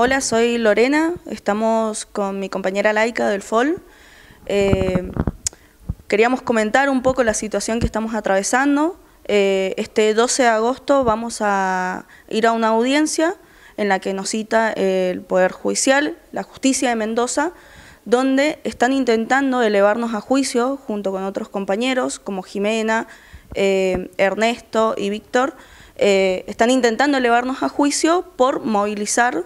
Hola, soy Lorena, estamos con mi compañera Laica del FOL. Eh, queríamos comentar un poco la situación que estamos atravesando. Eh, este 12 de agosto vamos a ir a una audiencia en la que nos cita el Poder Judicial, la Justicia de Mendoza, donde están intentando elevarnos a juicio junto con otros compañeros como Jimena, eh, Ernesto y Víctor. están intentando elevarnos a juicio por movilizar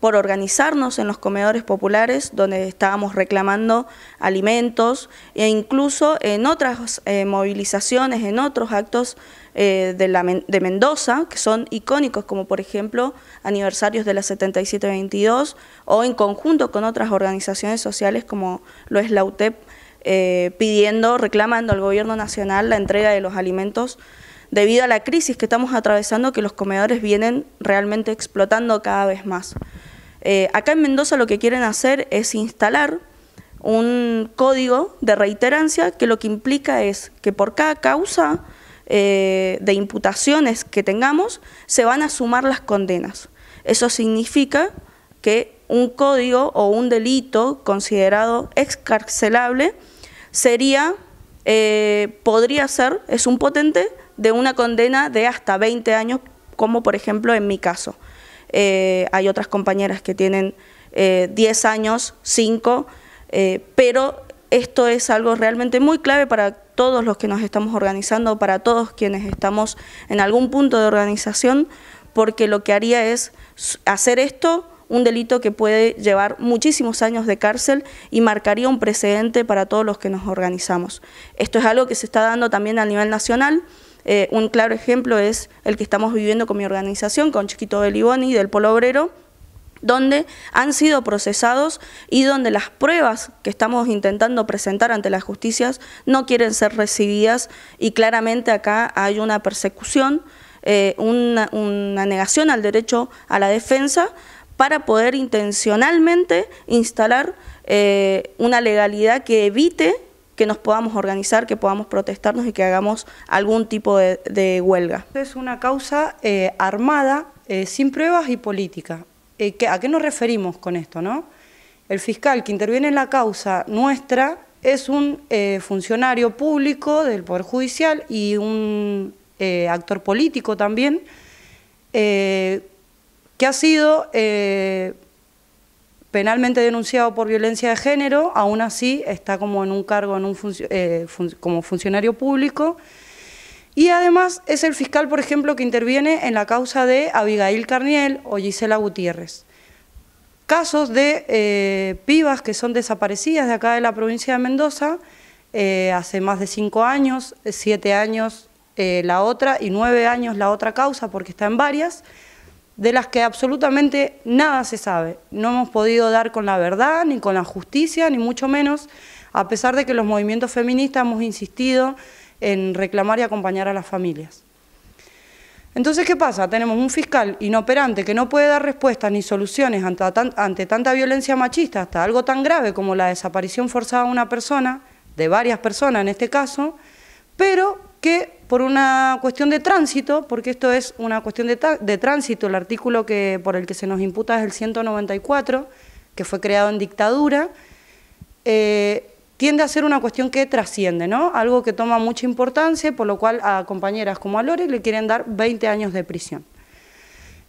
por organizarnos en los comedores populares donde estábamos reclamando alimentos e incluso en otras eh, movilizaciones, en otros actos eh, de, Mendoza que son icónicos como por ejemplo aniversarios de la 7722 o en conjunto con otras organizaciones sociales como lo es la UTEP eh, pidiendo, reclamando al gobierno nacional la entrega de los alimentos debido a la crisis que estamos atravesando que los comedores vienen realmente explotando cada vez más. Eh, acá en Mendoza lo que quieren hacer es instalar un código de reiterancia que lo que implica es que por cada causa eh, de imputaciones que tengamos se van a sumar las condenas. Eso significa que un código o un delito considerado excarcelable sería, eh, podría ser, es un potente de una condena de hasta 20 años, como por ejemplo en mi caso. Eh, hay otras compañeras que tienen 10 eh, años, 5, eh, pero esto es algo realmente muy clave para todos los que nos estamos organizando, para todos quienes estamos en algún punto de organización, porque lo que haría es hacer esto un delito que puede llevar muchísimos años de cárcel y marcaría un precedente para todos los que nos organizamos. Esto es algo que se está dando también a nivel nacional. Eh, un claro ejemplo es el que estamos viviendo con mi organización, con Chiquito Beliboni del Polo Obrero, donde han sido procesados y donde las pruebas que estamos intentando presentar ante las justicias no quieren ser recibidas y claramente acá hay una persecución, eh, una, negación al derecho a la defensa para poder intencionalmente instalar eh, una legalidad que evite que nos podamos organizar, que podamos protestarnos y que hagamos algún tipo de, huelga. Es una causa eh, armada, eh, sin pruebas y política. Eh, ¿A qué nos referimos con esto? No? El fiscal que interviene en la causa nuestra es un funcionario público del Poder Judicial y un actor político también, que ha sido penalmente denunciado por violencia de género, aún así está como en un cargo eh, como funcionario público. Y además es el fiscal, por ejemplo, que interviene en la causa de Abigail Carniel o Gisela Gutiérrez. Casos de eh, pibas que son desaparecidas de acá de la provincia de Mendoza eh, hace más de cinco años, siete años la otra y nueve años la otra causa porque está en varias, de las que absolutamente nada se sabe. No hemos podido dar con la verdad, ni con la justicia, ni mucho menos, a pesar de que los movimientos feministas hemos insistido en reclamar y acompañar a las familias. Entonces, ¿qué pasa? Tenemos un fiscal inoperante que no puede dar respuestas ni soluciones ante, tanta violencia machista, hasta algo tan grave como la desaparición forzada de una persona, de varias personas en este caso, pero por una cuestión de tránsito, porque esto es una cuestión de, tránsito, el artículo que, por el que se nos imputa es el 194, que fue creado en dictadura, eh, tiende a ser una cuestión que trasciende, ¿no? Algo que toma mucha importancia, por lo cual a compañeras como a Lore le quieren dar 20 años de prisión.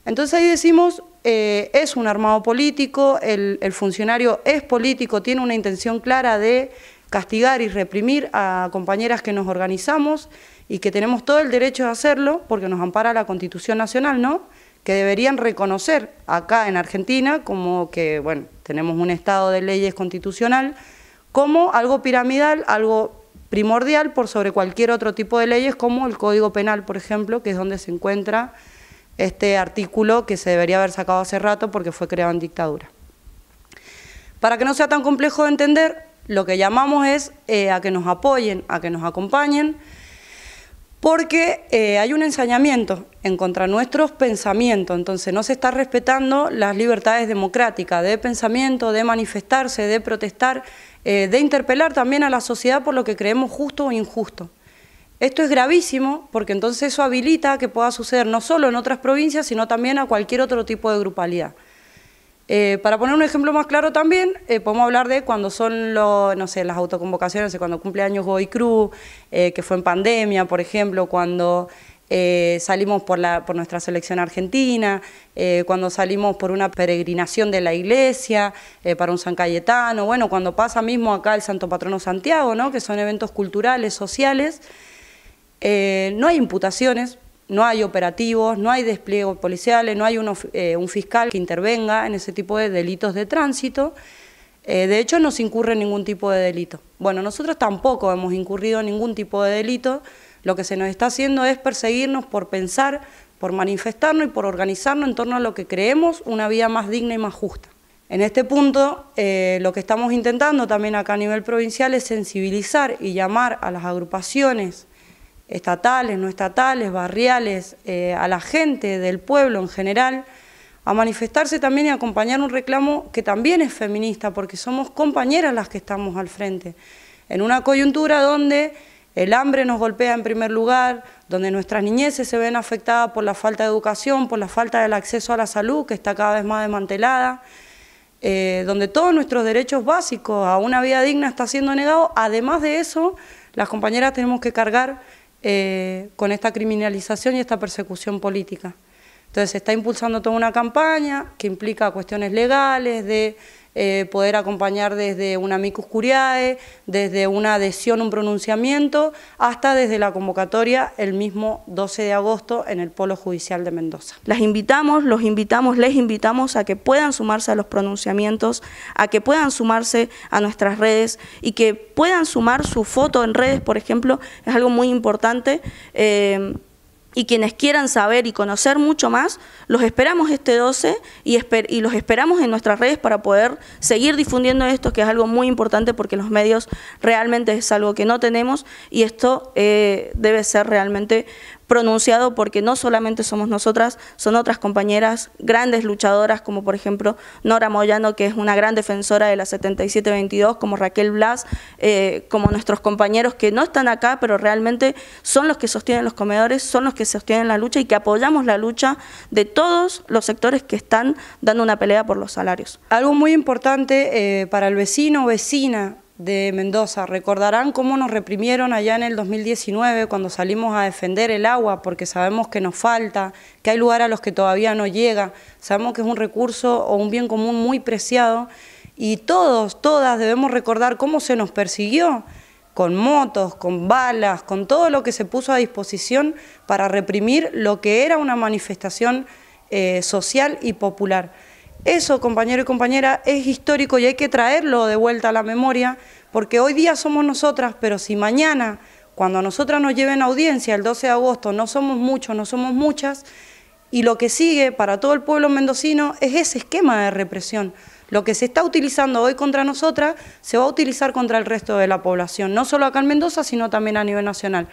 Entonces ahí decimos, eh, es un armado político, el funcionario es político, tiene una intención clara de castigar y reprimir a compañeras que nos organizamos y que tenemos todo el derecho de hacerlo porque nos ampara la Constitución Nacional, ¿no? que deberían reconocer acá en Argentina como que, bueno, tenemos un estado de leyes constitucional como algo piramidal, algo primordial por sobre cualquier otro tipo de leyes como el Código Penal, por ejemplo, que es donde se encuentra este artículo que se debería haber sacado hace rato porque fue creado en dictadura. Para que no sea tan complejo de entender, lo que llamamos es eh, a que nos apoyen, a que nos acompañen, porque eh, hay un ensañamiento en contra nuestros pensamientos, entonces no se está respetando las libertades democráticas de pensamiento, de manifestarse, de protestar, eh, de interpelar también a la sociedad por lo que creemos justo o injusto. Esto es gravísimo porque entonces eso habilita que pueda suceder no solo en otras provincias, sino también a cualquier otro tipo de grupalidad. Eh, para poner un ejemplo más claro también, eh, podemos hablar de cuando son no sé, las autoconvocaciones, cuando cumple años Godoy Cruz, eh, que fue en pandemia, por ejemplo, cuando salimos por, nuestra selección argentina, cuando salimos por una peregrinación de la iglesia, para un San Cayetano, bueno, cuando pasa mismo acá el Santo Patrono Santiago, ¿no? que son eventos culturales, sociales, no hay imputaciones, no hay operativos, no hay despliegue policiales, no hay eh, un, fiscal que intervenga en ese tipo de delitos de tránsito. Eh, de hecho, no se incurre ningún tipo de delito. Bueno, nosotros tampoco hemos incurrido en ningún tipo de delito. Lo que se nos está haciendo es perseguirnos por pensar, por manifestarnos y por organizarnos en torno a lo que creemos una vida más digna y más justa. En este punto, eh, lo que estamos intentando también acá a nivel provincial es sensibilizar y llamar a las agrupaciones estatales, no estatales, barriales, eh, a la gente del pueblo en general, a manifestarse también y acompañar un reclamo que también es feminista, porque somos compañeras las que estamos al frente, en una coyuntura donde el hambre nos golpea en primer lugar, donde nuestras niñeces se ven afectadas por la falta de educación, por la falta del acceso a la salud, que está cada vez más desmantelada, eh, donde todos nuestros derechos básicos a una vida digna está siendo negado, además de eso, las compañeras tenemos que cargar eh, con esta criminalización y esta persecución política. Entonces se está impulsando toda una campaña que implica cuestiones legales de eh, poder acompañar desde una micus curiae, desde una adhesión, un pronunciamiento, hasta desde la convocatoria el mismo 12 de agosto en el Polo Judicial de Mendoza. Las invitamos, los invitamos, les invitamos a que puedan sumarse a los pronunciamientos, a que puedan sumarse a nuestras redes y que puedan sumar su foto en redes, por ejemplo, es algo muy importante. Eh, y quienes quieran saber y conocer mucho más, los esperamos este 12 y, los esperamos en nuestras redes para poder seguir difundiendo esto, que es algo muy importante porque los medios realmente es algo que no tenemos y esto eh, debe ser realmente pronunciado porque no solamente somos nosotras, son otras compañeras, grandes luchadoras, como por ejemplo Nora Moyano, que es una gran defensora de la 7722, como Raquel Blas, eh, como nuestros compañeros que no están acá, pero realmente son los que sostienen los comedores, son los que sostienen la lucha y que apoyamos la lucha de todos los sectores que están dando una pelea por los salarios. Algo muy importante eh, para el vecino o vecina de Mendoza. Recordarán cómo nos reprimieron allá en el 2019 cuando salimos a defender el agua, porque sabemos que nos falta, que hay lugar a los que todavía no llega, sabemos que es un recurso o un bien común muy preciado y todos, todas debemos recordar cómo se nos persiguió con motos, con balas, con todo lo que se puso a disposición para reprimir lo que era una manifestación eh, social y popular. Eso, compañero y compañera, es histórico y hay que traerlo de vuelta a la memoria, porque hoy día somos nosotras, pero si mañana, cuando nosotras nos lleven a audiencia el 12 de agosto, no somos muchos, no somos muchas, y lo que sigue para todo el pueblo mendocino es ese esquema de represión. Lo que se está utilizando hoy contra nosotras se va a utilizar contra el resto de la población, no solo acá en Mendoza, sino también a nivel nacional.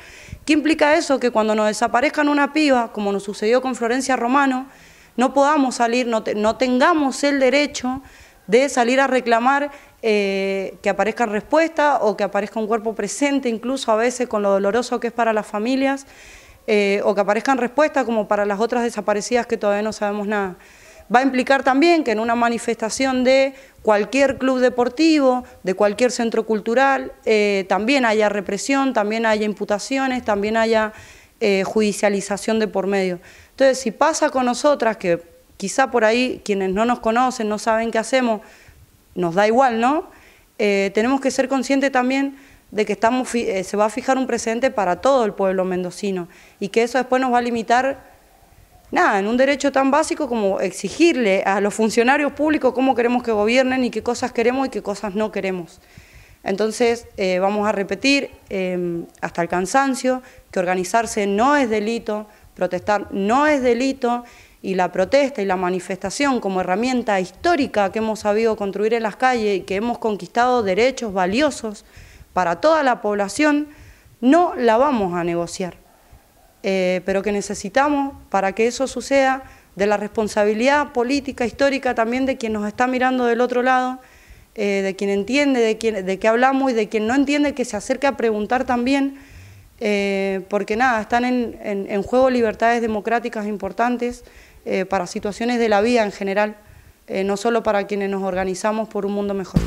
¿Qué implica eso? Que cuando nos desaparezcan una piba, como nos sucedió con Florencia Romano, no podamos salir, no, tengamos el derecho de salir a reclamar eh, que aparezca respuesta o que aparezca un cuerpo presente, incluso a veces con lo doloroso que es para las familias, eh, o que aparezcan respuestas como para las otras desaparecidas que todavía no sabemos nada. Va a implicar también que en una manifestación de cualquier club deportivo, de cualquier centro cultural, eh, también haya represión, también haya imputaciones, también haya eh, judicialización de por medio. Entonces, si pasa con nosotras, que quizá por ahí quienes no nos conocen, no saben qué hacemos, nos da igual, ¿no? Eh, tenemos que ser conscientes también de que estamos, eh, se va a fijar un precedente para todo el pueblo mendocino y que eso después nos va a limitar nada, en un derecho tan básico como exigirle a los funcionarios públicos cómo queremos que gobiernen y qué cosas queremos y qué cosas no queremos. Entonces, eh, vamos a repetir em, hasta el cansancio que organizarse no es delito, protestar no es delito y la protesta y la manifestación como herramienta histórica que hemos sabido construir en las calles y que hemos conquistado derechos valiosos para toda la población, no la vamos a negociar. Eh, pero que necesitamos para que eso suceda de la responsabilidad política, histórica también de quien nos está mirando del otro lado, eh, de quien entiende, de, de qué hablamos y de quien no entiende que se acerque a preguntar también, eh, porque nada, están en, juego libertades democráticas importantes eh, para situaciones de la vida en general, no solo para quienes nos organizamos por un mundo mejor.